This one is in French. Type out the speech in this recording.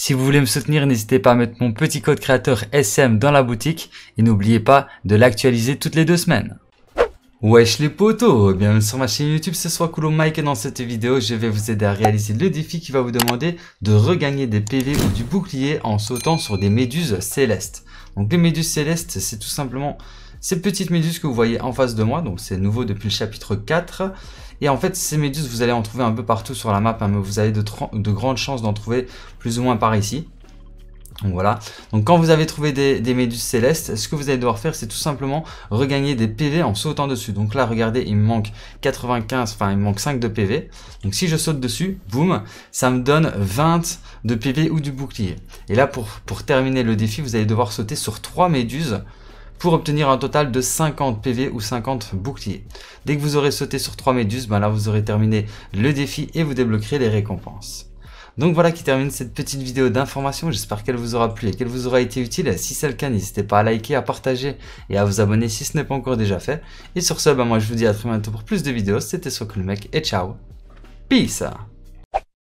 Si vous voulez me soutenir, n'hésitez pas à mettre mon petit code créateur SM dans la boutique et n'oubliez pas de l'actualiser toutes les deux semaines. Wesh les potos, bienvenue sur ma chaîne YouTube, ce soir Coolo Mike et dans cette vidéo je vais vous aider à réaliser le défi qui va vous demander de regagner des PV ou du bouclier en sautant sur des méduses célestes. Donc les méduses célestes c'est tout simplement ces petites méduses que vous voyez en face de moi, donc c'est nouveau depuis le chapitre 4. Et en fait, ces méduses, vous allez en trouver un peu partout sur la map, hein, mais vous avez de, grandes chances d'en trouver plus ou moins par ici. Donc voilà, donc quand vous avez trouvé des, méduses célestes, ce que vous allez devoir faire c'est tout simplement regagner des PV en sautant dessus. Donc là regardez il me manque 95, enfin il me manque 5 de PV. Donc si je saute dessus, boum, ça me donne 20 de PV ou du bouclier. Et là pour, pour terminer le défi vous allez devoir sauter sur 3 méduses pour obtenir un total de 50 PV ou 50 boucliers. Dès que vous aurez sauté sur 3 méduses, ben là vous aurez terminé le défi et vous débloquerez les récompenses. Donc voilà qui termine cette petite vidéo d'information, j'espère qu'elle vous aura plu et qu'elle vous aura été utile. Si c'est le cas, n'hésitez pas à liker, à partager et à vous abonner si ce n'est pas encore déjà fait. Et sur ce, ben moi je vous dis à très bientôt pour plus de vidéos, c'était le Mec et ciao, peace